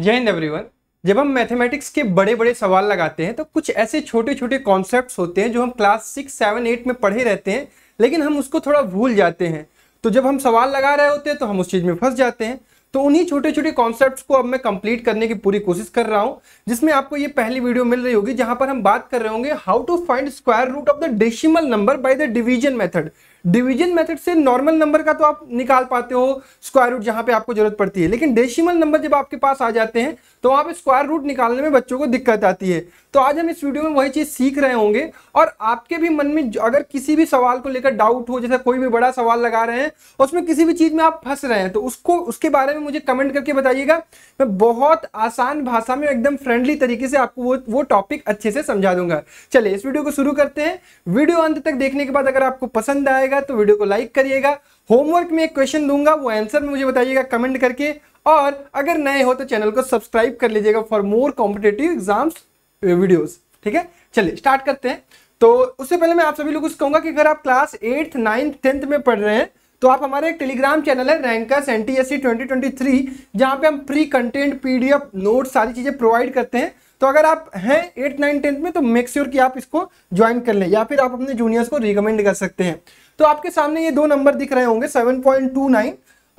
जय हिंद एवरीवन जब हम मैथमेटिक्स के बड़े बड़े सवाल लगाते हैं तो कुछ ऐसे छोटे छोटे कॉन्सेप्ट होते हैं जो हम क्लास सिक्स सेवन एट में पढ़े रहते हैं लेकिन हम उसको थोड़ा भूल जाते हैं तो जब हम सवाल लगा रहे होते हैं तो हम उस चीज़ में फंस जाते हैं तो उन्हीं छोटे छोटे कॉन्सेप्ट को अब मैं कंप्लीट करने की पूरी कोशिश कर रहा हूँ जिसमें आपको ये पहली वीडियो मिल रही होगी जहां पर हम बात कर रहे होंगे how to find square root of the decimal number by the division method division method से नॉर्मल नंबर का तो आप निकाल पाते हो स्क्वायर रूट जहां पे आपको जरूरत पड़ती है लेकिन डेसिमल नंबर जब आपके पास आ जाते हैं तो वहां पे स्क्वायर रूट निकालने में बच्चों को दिक्कत आती है तो आज हम इस वीडियो में वही चीज़ सीख रहे होंगे और आपके भी मन में अगर किसी भी सवाल को लेकर डाउट हो जैसे कोई भी बड़ा सवाल लगा रहे हैं उसमें किसी भी चीज़ में आप फंस रहे हैं तो उसको उसके बारे में मुझे कमेंट करके बताइएगा मैं बहुत आसान भाषा में एकदम फ्रेंडली तरीके से आपको वो वो टॉपिक अच्छे से समझा दूंगा चलिए इस वीडियो को शुरू करते हैं वीडियो अंत तक देखने के बाद अगर आपको पसंद आएगा करिएगा तो वीडियो को लाइक करिएगा होमवर्क में एक क्वेश्चन दूंगा वो आंसर में मुझे बताइएगा कमेंट करके और अगर नए हो तो चैनल को सब्सक्राइब कर लीजिएगा for more competitive exams videos ठीक है चलिए स्टार्ट करते हैं तो उससे पहले मैं आप सभी लोगों से कहूंगा कि अगर आप क्लास एट्थ नाइन्थ टेंथ में पढ़ रहे हैं तो आप हमारे एक टेलीग्राम चैनल है ranks N T S C twenty twenty three जहाँ पे हम फ्री कंटेंट पीडीएफ नोट सारी चीज़ें प्रोवाइड करते हैं तो अगर आप हैं एट नाइन टेंथ में तो मेक श्योर sure कि आप इसको ज्वाइन कर लें या फिर आप अपने जूनियर्स को रिकमेंड कर सकते हैं तो आपके सामने ये दो नंबर दिख रहे होंगे 7.29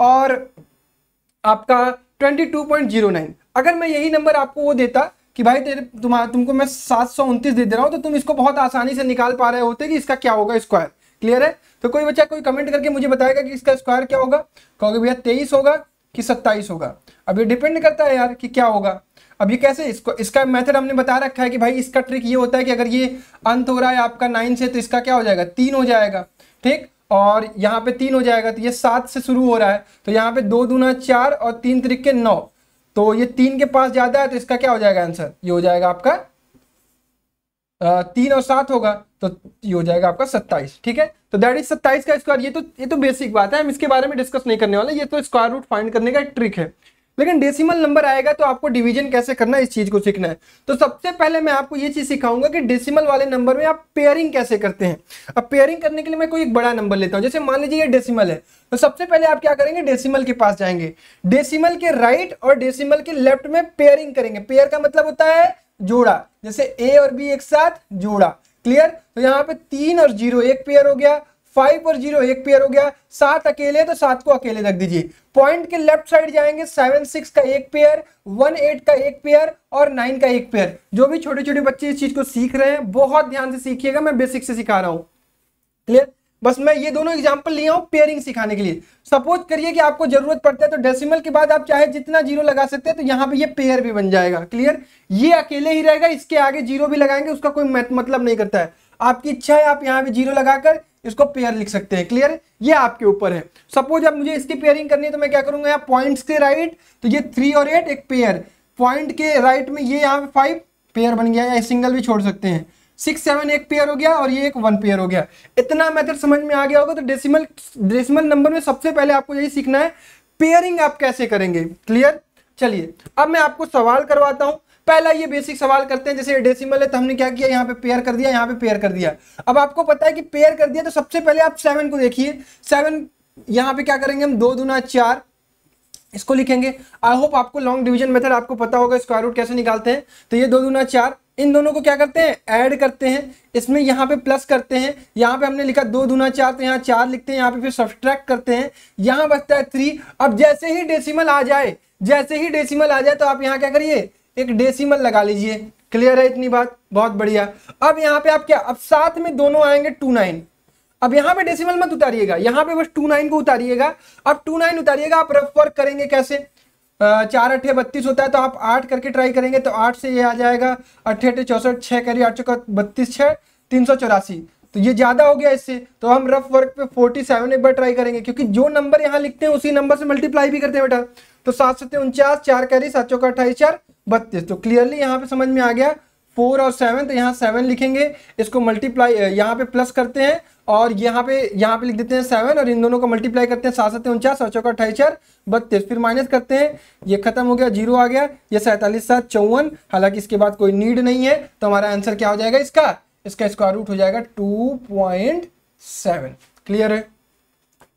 और आपका 22.09 अगर मैं यही नंबर आपको वो देता कि भाई तेरे तुम्हारा तुमको मैं सात सौ उनतीस दे दे रहा हूँ तो तुम इसको बहुत आसानी से निकाल पा रहे होते कि इसका क्या होगा स्क्वायर क्लियर है तो कोई बच्चा कोई कमेंट करके मुझे बताएगा कि इसका स्क्वायर क्या होगा कहोगे भैया तेईस होगा कि सत्ताईस होगा अब ये डिपेंड करता है यार कि क्या होगा अब ये कैसे इसको इसका मेथड हमने बता रखा है कि भाई इसका ट्रिक ये होता है कि अगर ये अंत हो रहा है आपका नाइन से तो इसका क्या हो जाएगा तीन हो जाएगा ठीक और यहाँ पे तीन हो जाएगा तो ये सात से शुरू हो रहा है तो यहाँ पे दो दूना चार और तीन तरीके नौ तो ये तीन के पास ज़्यादा है तो इसका क्या हो जाएगा आंसर ये हो जाएगा आपका तीन और सात होगा तो ये हो जाएगा आपका सत्ताईस ठीक है तो दैट इज सत्ताईस का स्क्वायर ये तो ये तो बेसिक बात है हम इसके बारे में डिस्कस नहीं करने वाले ये तो स्क्वायर रूट फाइंड करने का एक ट्रिक है लेकिन डेसिमल नंबर आएगा तो आपको डिवीजन कैसे करना है इस चीज को सीखना है तो सबसे पहले मैं आपको ये चीज सिखाऊंगा कि डेसिमल वाले नंबर में आप पेयरिंग कैसे करते हैं अब पेयरिंग करने के लिए मैं कोई एक बड़ा नंबर लेता हूं जैसे मान लीजिए ये डेसिमल है तो सबसे पहले आप क्या करेंगे डेसिमल के पास जाएंगे डेसिमल के राइट और डेसिमल के लेफ्ट में पेयरिंग करेंगे पेयर का मतलब होता है जोड़ा जैसे ए और बी एक साथ जोड़ा क्लियर तो यहाँ पे तीन और जीरो एक पेयर हो गया फाइव और जीरो एक पेयर हो गया सात अकेले तो सात को अकेले रख दीजिए पॉइंट के लेफ्ट साइड जाएंगे सेवन सिक्स का एक पेयर वन एट का एक पेयर और नाइन का एक पेयर जो भी छोटे छोटे बच्चे इस चीज को सीख रहे हैं बहुत ध्यान से सीखिएगा मैं बेसिक से सिखा रहा हूं क्लियर बस मैं ये दोनों एग्जाम्पल लिया हूँ पेयरिंग सिखाने के लिए सपोज करिए कि आपको जरूरत पड़ता है तो डेसिमल के बाद आप चाहे जितना जीरो लगा सकते हैं तो यहाँ पे ये पेयर भी बन जाएगा क्लियर ये अकेले ही रहेगा इसके आगे जीरो भी लगाएंगे उसका कोई मतलब नहीं करता है आपकी इच्छा है आप यहाँ पे जीरो लगाकर इसको पेयर लिख सकते हैं क्लियर ये आपके ऊपर है सपोज अब मुझे इसकी पेयरिंग करनी है तो मैं क्या करूंगा यहाँ पॉइंट के राइट तो ये थ्री और एट एक पेयर पॉइंट के राइट में ये यहाँ पे फाइव पेयर बन गया या सिंगल भी छोड़ सकते हैं सिक्स सेवन एक पेयर हो गया और ये एक वन पेयर हो गया इतना मेथड समझ में आ गया होगा तो डेसिमल डेसिमल नंबर में सबसे पहले आपको यही सीखना है पेयरिंग आप कैसे करेंगे क्लियर चलिए अब मैं आपको सवाल करवाता हूं पहला ये बेसिक सवाल करते हैं जैसे डेसिमल है तो हमने क्या किया यहाँ पे पेयर कर दिया यहाँ पे पेयर कर दिया अब आपको पता है कि पेयर कर दिया तो सबसे पहले आप सेवन को देखिए सेवन यहाँ पे क्या करेंगे हम दो दुना चार इसको लिखेंगे आई होप आपको लॉन्ग डिवीजन मेथड आपको पता होगा स्क्वायर रूट कैसे निकालते हैं तो ये दो दुना चार इन दोनों को क्या करते हैं ऐड करते हैं इसमें यहाँ पे प्लस करते हैं यहाँ पे हमने लिखा दो दूना चार तो यहाँ चार लिखते हैं यहाँ पे फिर सब्सट्रैक्ट करते हैं यहाँ बचता है थ्री अब जैसे ही डेसिमल आ जाए जैसे ही डेसिमल आ जाए तो आप यहाँ क्या करिए एक डेसिमल लगा लीजिए क्लियर है इतनी बात बहुत बढ़िया अब यहाँ पे आप क्या अब साथ में दोनों आएंगे टू नाइन अब यहाँ पे डेसिमल मत उतारिएगा यहाँ पे बस टू नाइन को उतारिएगा अब टू नाइन उतारिएगा आप रफ वर्क करेंगे कैसे चार अट्ठे बत्तीस होता है तो आप आठ करके ट्राई करेंगे तो आठ से ये आ जाएगा अट्ठे अट्ठे चौसठ छः करिए आठ चौका बत्तीस छः तीन सौ चौरासी तो ये ज़्यादा हो गया इससे तो हम रफ वर्क पे सेवन एक बार ट्राई करेंगे क्योंकि जो नंबर यहाँ लिखते हैं उसी नंबर से मल्टीप्लाई भी करते हैं बेटा तो सात सौ उनचास चार करिए सात चौका अट्ठाईस चार बत्तीस तो क्लियरली यहाँ पे समझ में आ गया फोर और सेवन तो यहाँ सेवन लिखेंगे इसको मल्टीप्लाई यहाँ पे प्लस करते हैं और यहाँ पे यहाँ पे लिख देते हैं सेवन और इन दोनों को मल्टीप्लाई करते हैं सात सत्य उनचास और चौका अठाई चार बत्तीस फिर माइनस करते हैं ये खत्म हो गया जीरो आ गया ये सैंतालीस सात चौवन हालांकि इसके बाद कोई नीड नहीं है तो हमारा आंसर क्या हो जाएगा इसका इसका स्क्वायर रूट हो जाएगा टू पॉइंट सेवन क्लियर है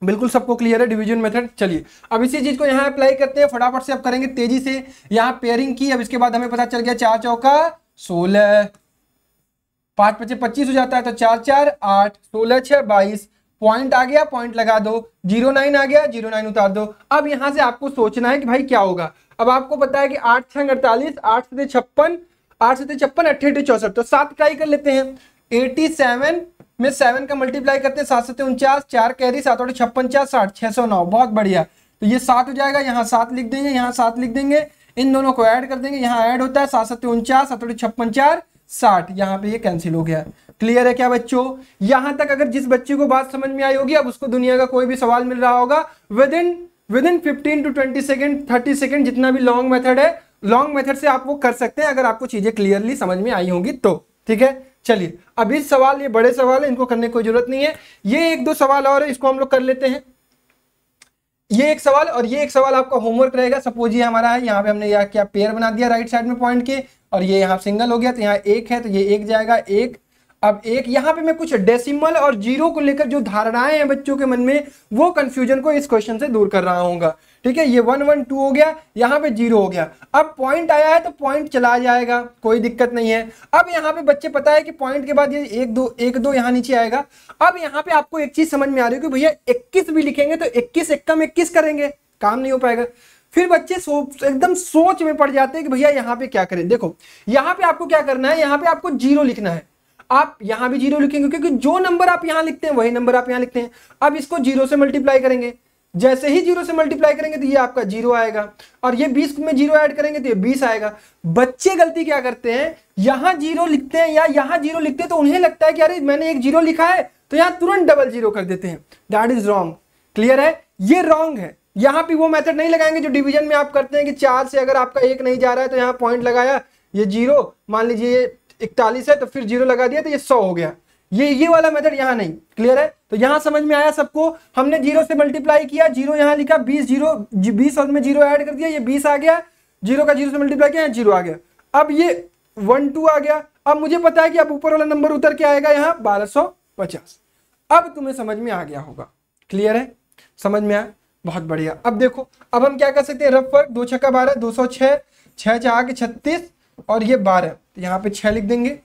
बिल्कुल सबको क्लियर है डिवीजन मेथड चलिए अब इसी चीज को यहाँ अप्लाई करते हैं फटाफट से अब करेंगे तेजी से यहाँ पेयरिंग की अब इसके बाद हमें पता चल गया चार चौका सोलह पांच पचे पच्चीस हो जाता है तो चार चार आठ सोलह छह बाईस पॉइंट आ गया पॉइंट लगा दो जीरो नाइन आ गया जीरो नाइन उतार दो अब यहां से आपको सोचना है कि भाई क्या होगा अब आपको पता है कि आठ छह अड़तालीस आठ सत्य छप्पन आठ सत्य छप्पन अट्ठे चौसठ तो सात ट्राई कर लेते हैं एटी सेवन में सेवन का मल्टीप्लाई करते हैं सात सत्य उनचास चार कैरी सात आठ छप्पन चार साठ छह सौ नौ बहुत बढ़िया तो ये सात हो जाएगा यहाँ सात लिख देंगे यहाँ सात लिख देंगे इन दोनों को ऐड कर देंगे यहाँ ऐड होता है सात सत्य उनचास छप्पन चार साठ यहाँ पे ये कैंसिल हो गया क्लियर है क्या बच्चों यहां तक अगर जिस बच्चे को बात समझ में आई होगी अब उसको दुनिया का कोई भी सवाल मिल रहा होगा within within fifteen to twenty second thirty second जितना भी लॉन्ग मेथड है लॉन्ग मेथड से आप वो कर सकते हैं अगर आपको चीजें क्लियरली समझ में आई होंगी तो ठीक है चलिए अभी सवाल ये बड़े सवाल है इनको करने की कोई जरूरत नहीं है ये एक दो सवाल और है इसको हम लोग कर लेते हैं ये एक सवाल और ये एक सवाल आपका होमवर्क रहेगा सपोज ये हमारा है यहाँ पे हमने यहाँ क्या पेयर बना दिया राइट साइड में पॉइंट के और ये यहाँ सिंगल हो गया तो यहाँ एक है तो ये एक जाएगा एक अब एक यहां पे मैं कुछ डेसिमल और जीरो को लेकर जो धारणाएं हैं बच्चों के मन में वो कंफ्यूजन को इस क्वेश्चन से दूर कर रहा हूँ ठीक है ये वन वन टू हो गया यहाँ पे जीरो हो गया अब पॉइंट आया है तो पॉइंट चला जाएगा कोई दिक्कत नहीं है अब यहाँ पे बच्चे पता है कि पॉइंट के बाद ये एक दो एक दो यहाँ नीचे आएगा अब यहाँ पे आपको एक चीज समझ में आ रही है कि भैया इक्कीस भी लिखेंगे तो इक्कीस कम इक्कीस करेंगे काम नहीं हो पाएगा फिर बच्चे सोच एकदम सोच में पड़ जाते हैं कि भैया यहाँ पे क्या करें देखो यहाँ पे आपको क्या करना है यहाँ पे आपको जीरो लिखना है आप यहां भी जीरो लिखेंगे क्योंकि जो नंबर आप यहां लिखते हैं वही नंबर आप यहां लिखते हैं अब इसको जीरो से मल्टीप्लाई करेंगे जैसे ही जीरो से मल्टीप्लाई करेंगे तो ये आपका जीरो आएगा और ये बीस में जीरो ऐड करेंगे तो ये बीस आएगा बच्चे गलती क्या करते हैं यहां जीरो लिखते हैं या यहां जीरो लिखते हैं तो उन्हें लगता है कि अरे मैंने एक जीरो लिखा है तो यहां तुरंत डबल जीरो कर देते हैं दैट इज रॉन्ग क्लियर है ये रॉन्ग है यहां पर वो मैथड नहीं लगाएंगे जो डिविजन में आप करते हैं कि चार से अगर आपका एक नहीं जा रहा है तो यहां पॉइंट लगाया ये जीरो मान लीजिए इकतालीस है तो फिर जीरो लगा दिया तो ये सौ हो गया ये ये वाला मेथड यहाँ नहीं क्लियर है तो यहाँ समझ में आया सबको हमने जीरो से मल्टीप्लाई किया जीरो यहाँ लिखा बीस जीरो बीस और में जीरो ऐड कर दिया ये बीस आ गया जीरो का जीरो से मल्टीप्लाई किया जीरो आ गया अब ये वन टू आ गया अब मुझे पता है कि अब ऊपर वाला नंबर उतर के आएगा यहाँ बारह सौ पचास अब तुम्हें समझ में आ गया होगा क्लियर है समझ में आया बहुत बढ़िया अब देखो अब हम क्या कर सकते हैं रफ वर्क दो छक्का बारह दो सौ छह छह छः छत्तीस और ये बारह तो यहाँ पे छः लिख देंगे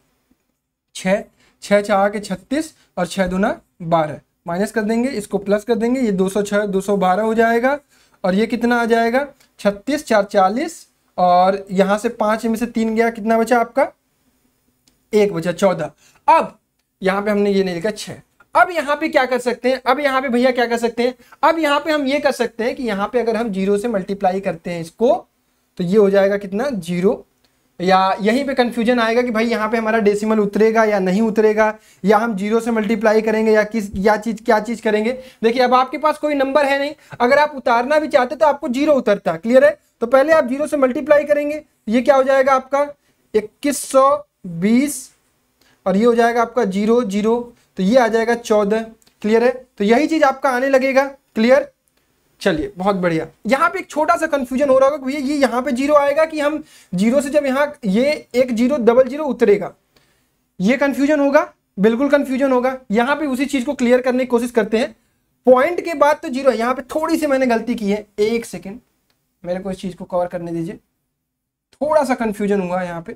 छ छः चार के छत्तीस और छः दूना बारह माइनस कर देंगे इसको प्लस कर देंगे ये दो सौ छः दो सौ बारह हो जाएगा और ये कितना आ जाएगा छत्तीस चार चालीस और यहाँ से पाँच में से तीन गया कितना बचा आपका एक बचा चौदह अब यहाँ पे हमने ये नहीं लिखा छः अब यहाँ पे क्या कर सकते हैं अब यहाँ पे भैया क्या कर सकते हैं अब यहाँ पे हम ये कर सकते हैं कि यहाँ पे अगर हम जीरो से मल्टीप्लाई करते हैं इसको तो ये हो जाएगा कितना जीरो या यहीं पे कंफ्यूजन आएगा कि भाई यहाँ पे हमारा डेसिमल उतरेगा या नहीं उतरेगा या हम जीरो से मल्टीप्लाई करेंगे या किस या चीज़ क्या चीज़ करेंगे देखिए अब आपके पास कोई नंबर है नहीं अगर आप उतारना भी चाहते तो आपको जीरो उतरता क्लियर है तो पहले आप जीरो से मल्टीप्लाई करेंगे ये क्या हो जाएगा आपका इक्कीस और ये हो जाएगा आपका जीरो जीरो तो ये आ जाएगा चौदह क्लियर है तो यही चीज़ आपका आने लगेगा क्लियर चलिए बहुत बढ़िया यहाँ पे एक छोटा सा कंफ्यूजन हो रहा होगा भैया ये यहाँ पे जीरो आएगा कि हम जीरो से जब यहाँ ये एक जीरो डबल जीरो उतरेगा ये कंफ्यूजन होगा बिल्कुल कंफ्यूजन होगा यहाँ पे उसी चीज को क्लियर करने की कोशिश करते हैं पॉइंट के बाद तो जीरो है यहाँ पे थोड़ी सी मैंने गलती की है एक सेकेंड मेरे को इस चीज को कवर करने दीजिए थोड़ा सा कंफ्यूजन हुआ है यहाँ पे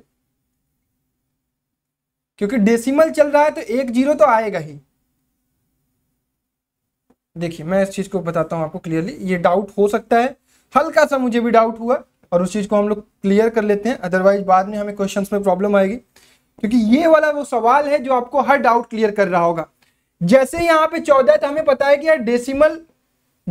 क्योंकि डेसिमल चल रहा है तो एक जीरो तो आएगा ही देखिए मैं इस चीज़ को बताता हूँ आपको क्लियरली ये डाउट हो सकता है हल्का सा मुझे भी डाउट हुआ और उस चीज़ को हम लोग क्लियर कर लेते हैं अदरवाइज बाद में हमें क्वेश्चन में प्रॉब्लम आएगी क्योंकि ये वाला वो सवाल है जो आपको हर डाउट क्लियर कर रहा होगा जैसे यहाँ पे चौदह तो हमें पता है कि यार डेसिमल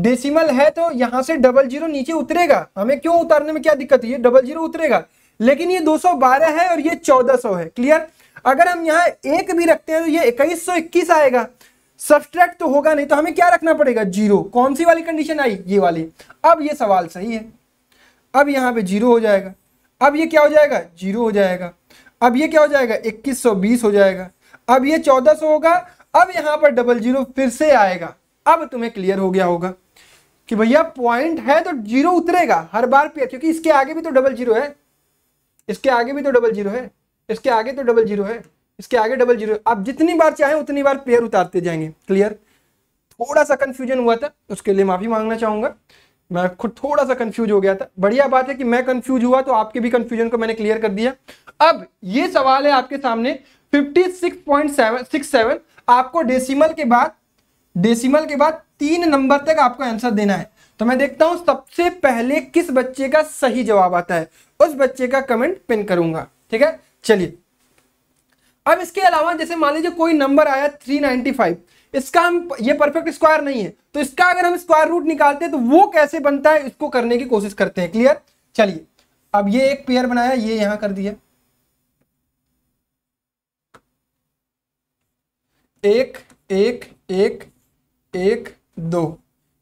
डेसिमल है तो यहाँ से डबल जीरो नीचे उतरेगा हमें क्यों उतारने में क्या दिक्कत है ये डबल जीरो उतरेगा लेकिन ये 212 है और ये 1400 है क्लियर अगर हम यहाँ एक भी रखते हैं तो ये इक्कीस आएगा सब्सट्रैक्ट तो होगा नहीं तो हमें क्या रखना पड़ेगा जीरो कौन सी वाली कंडीशन आई ये वाली अब ये सवाल सही है अब यहाँ पे जीरो हो जाएगा अब ये क्या हो जाएगा जीरो हो जाएगा अब ये क्या हो जाएगा इक्कीस सौ बीस हो जाएगा अब ये चौदह सौ होगा अब यहाँ पर डबल जीरो फिर से आएगा अब तुम्हें क्लियर हो गया होगा कि भैया पॉइंट है तो जीरो उतरेगा हर बार पे क्योंकि इसके आगे भी तो डबल जीरो है इसके आगे भी तो डबल जीरो है इसके आगे तो डबल जीरो है इसके आगे डबल जीरो आप जितनी बार चाहें उतनी बार पेयर उतारते जाएंगे क्लियर थोड़ा सा कन्फ्यूजन हुआ था उसके लिए माफ़ी मांगना चाहूंगा मैं खुद थोड़ा सा कंफ्यूज हो गया था बढ़िया बात है कि मैं कंफ्यूज हुआ तो आपके भी कंफ्यूजन को मैंने क्लियर कर दिया अब ये सवाल है आपके सामने 56.767 आपको डेसिमल के बाद डेसिमल के बाद तीन नंबर तक आपको आंसर देना है तो मैं देखता हूं सबसे पहले किस बच्चे का सही जवाब आता है उस बच्चे का कमेंट पिन करूंगा ठीक है चलिए अब इसके अलावा जैसे मान लीजिए कोई नंबर आया 395 इसका हम ये परफेक्ट स्क्वायर नहीं है तो इसका अगर हम स्क्वायर रूट निकालते हैं तो वो कैसे बनता है इसको करने की कोशिश करते हैं क्लियर चलिए अब ये एक पेयर बनाया ये यहां कर दिया एक एक एक एक दो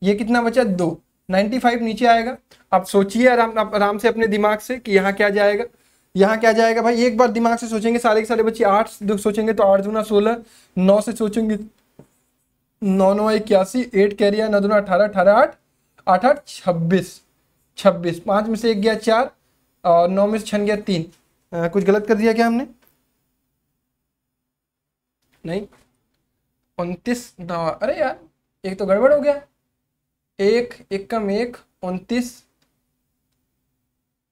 ये कितना बचा दो 95 नीचे आएगा आप सोचिए आराम आराम से अपने दिमाग से कि यहाँ क्या जाएगा यहाँ क्या जाएगा भाई एक बार दिमाग से सोचेंगे सारे के सारे बच्चे आठ सोचेंगे तो आठ दूना सोलह नौ से सोचेंगे नौ नौ इक्यासी एट कैरिया नौ दुना अठारह अठारह आठ आठ आठ छब्बीस छब्बीस पाँच में से एक गया चार और नौ में से छन गया तीन आ, कुछ गलत कर दिया क्या हमने नहीं उनतीस नवा अरे यार एक तो गड़बड़ हो गया एक एक कम एक उनतीस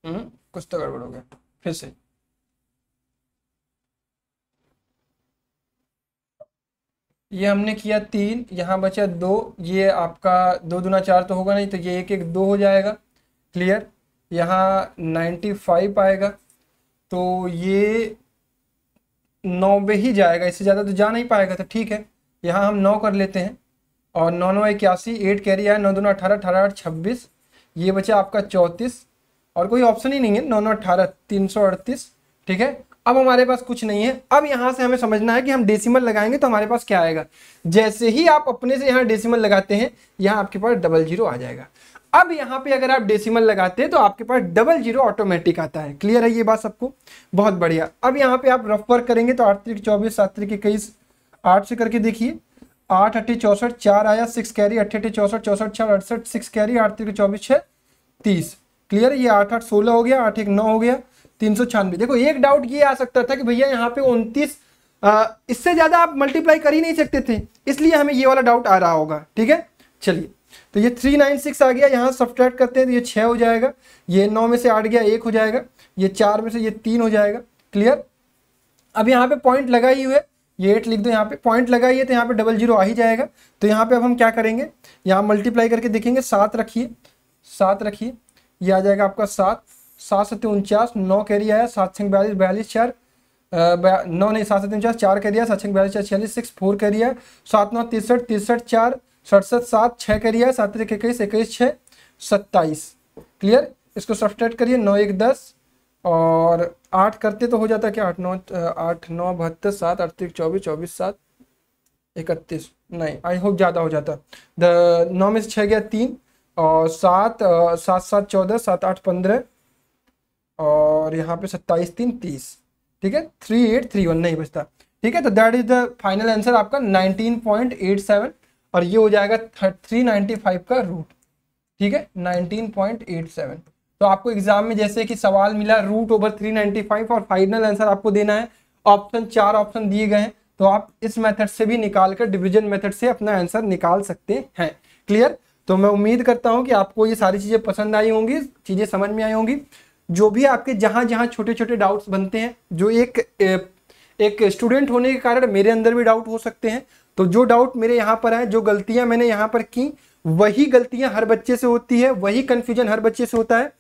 हम्म, कुछ तो गड़बड़ हो गया फिर से ये हमने किया तीन यहाँ बचा दो ये आपका दो दुना चार तो होगा नहीं तो ये एक एक दो हो जाएगा क्लियर यहाँ नाइन्टी फाइव आएगा तो ये नौ में ही जाएगा इससे ज़्यादा तो जा नहीं पाएगा तो ठीक है यहाँ हम नौ कर लेते हैं और नौ नौ इक्यासी एट कैरी आया नौ दुना अठारह अठारह आठ छब्बीस ये बचा आपका चौंतीस और कोई ऑप्शन ही नहीं है नौ नौ अट्ठारह तीन सौ अड़तीस ठीक है अब हमारे पास कुछ नहीं है अब यहाँ से हमें समझना है कि हम डेसिमल लगाएंगे तो हमारे पास क्या आएगा जैसे ही आप अपने से यहाँ डेसिमल लगाते हैं यहाँ आपके पास डबल जीरो आ जाएगा अब यहाँ पे अगर आप डेसिमल लगाते हैं तो आपके पास डबल जीरो ऑटोमेटिक आता है क्लियर है ये बात सबको बहुत बढ़िया अब यहाँ पे आप रफ वर्क करेंगे तो आठ तरीक चौबीस सात तरीक इक्कीस आठ से करके देखिए आठ अट्ठे चौसठ चार आया सिक्स कैरी अट्ठे अट्ठे चौसठ चौसठ चार अड़सठ सिक्स कैरी आठ तरीक चौबीस छः तीस क्लियर ये आठ आठ सोलह हो गया आठ एक नौ हो गया तीन सौ छियानवे देखो एक डाउट ये आ सकता था कि भैया यहाँ पे उनतीस इससे ज़्यादा आप मल्टीप्लाई कर ही नहीं सकते थे इसलिए हमें ये वाला डाउट आ रहा होगा ठीक है चलिए तो ये थ्री नाइन सिक्स आ गया यहाँ सब्ट्रैक्ट करते हैं तो ये छः हो जाएगा ये नौ में से आठ गया एक हो जाएगा ये चार में से ये तीन हो जाएगा क्लियर अब यहाँ पे पॉइंट लगा ही हुए ये एट लिख दो यहाँ पे पॉइंट लगा ही है तो यहाँ पे डबल जीरो आ ही जाएगा तो यहाँ पे अब हम क्या करेंगे यहाँ मल्टीप्लाई करके देखेंगे सात रखिए सात रखिए ये आ जाएगा आपका सात सात सत्य उनचास नौ कैरी है सात छंग बयालीस बयालीस चार नौ नहीं सात सत्य उनचास चार कैरी सात छंग बयालीस चार छियालीस सिक्स फोर कैरी सात नौ तिरसठ तिरसठ चार सड़सठ सात छः करिए सात एक इक्कीस इक्कीस छः सत्ताईस क्लियर इसको सब्सट्रैक्ट करिए नौ एक दस और आठ करते तो हो जाता क्या आठ नौ आठ नौ बहत्तर सात अड़तीस चौबीस चौबीस सात इकतीस नहीं आई होप ज़्यादा हो जाता द नौ में से छः गया तीन और सात सात सात चौदह सात आठ पंद्रह और यहाँ पे सत्ताईस तीन तीस ठीक है थ्री एट थ्री वन नहीं बचता ठीक है तो that is the final answer आपका नाइनटीन पॉइंट एट सेवन और ये हो जाएगा थ्री नाइन्टी फाइव का रूट ठीक है नाइनटीन पॉइंट एट सेवन तो आपको एग्जाम में जैसे कि सवाल मिला root over three ninety five और फाइनल आंसर आपको देना है ऑप्शन चार ऑप्शन दिए गए हैं तो आप इस मेथड से भी निकाल कर डिविजन मेथड से अपना आंसर निकाल सकते हैं क्लियर तो मैं उम्मीद करता हूँ कि आपको ये सारी चीज़ें पसंद आई होंगी चीज़ें समझ में आई होंगी जो भी आपके जहाँ जहाँ छोटे छोटे डाउट्स बनते हैं जो एक एक स्टूडेंट होने के कारण मेरे अंदर भी डाउट हो सकते हैं तो जो डाउट मेरे यहाँ पर आए जो गलतियाँ मैंने यहाँ पर की वही गलतियां हर बच्चे से होती है वही कन्फ्यूजन हर बच्चे से होता है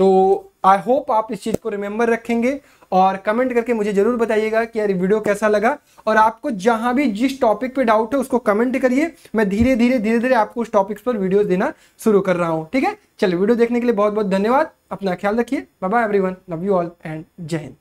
तो आई होप आप इस चीज़ को रिमेंबर रखेंगे और कमेंट करके मुझे ज़रूर बताइएगा कि यार वीडियो कैसा लगा और आपको जहाँ भी जिस टॉपिक पे डाउट है उसको कमेंट करिए मैं धीरे धीरे धीरे धीरे आपको उस टॉपिक्स पर वीडियो देना शुरू कर रहा हूँ ठीक है चलिए वीडियो देखने के लिए बहुत बहुत धन्यवाद अपना ख्याल रखिए bye everyone love you all and जय हिंद